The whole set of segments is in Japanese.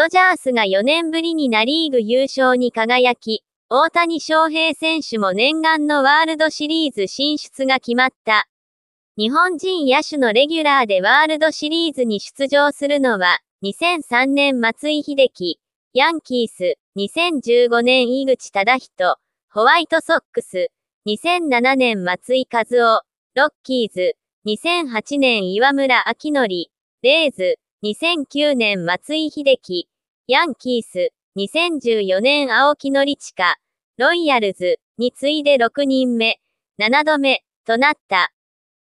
ドジャースが4年ぶりにナリーグ優勝に輝き、大谷翔平選手も念願のワールドシリーズ進出が決まった。日本人野手のレギュラーでワールドシリーズに出場するのは、2003年松井秀喜、ヤンキース、2015年井口忠人、ホワイトソックス、2007年松井和夫、ロッキーズ、2008年岩村明則、レーズ、2009年松井秀樹、ヤンキース、2014年青木ちか、ロイヤルズに次いで6人目、7度目となった。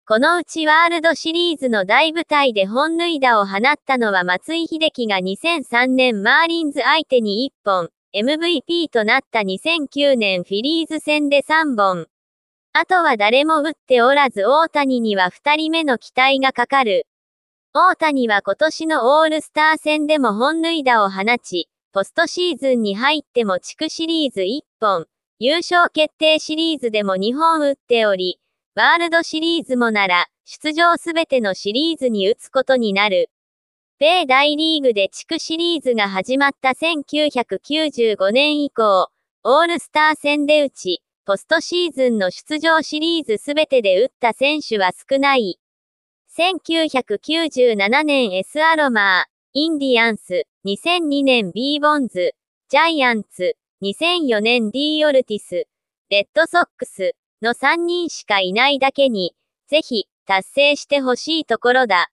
このうちワールドシリーズの大舞台で本塁打を放ったのは松井秀樹が2003年マーリンズ相手に1本、MVP となった2009年フィリーズ戦で3本。あとは誰も打っておらず大谷には2人目の期待がかかる。大谷は今年のオールスター戦でも本塁打を放ち、ポストシーズンに入っても地区シリーズ1本、優勝決定シリーズでも2本打っており、ワールドシリーズもなら、出場すべてのシリーズに打つことになる。米大リーグで地区シリーズが始まった1995年以降、オールスター戦で打ち、ポストシーズンの出場シリーズすべてで打った選手は少ない。1997年 S アロマー、インディアンス、2002年 B ボンズ、ジャイアンツ、2004年 D オルティス、レッドソックスの3人しかいないだけに、ぜひ達成してほしいところだ。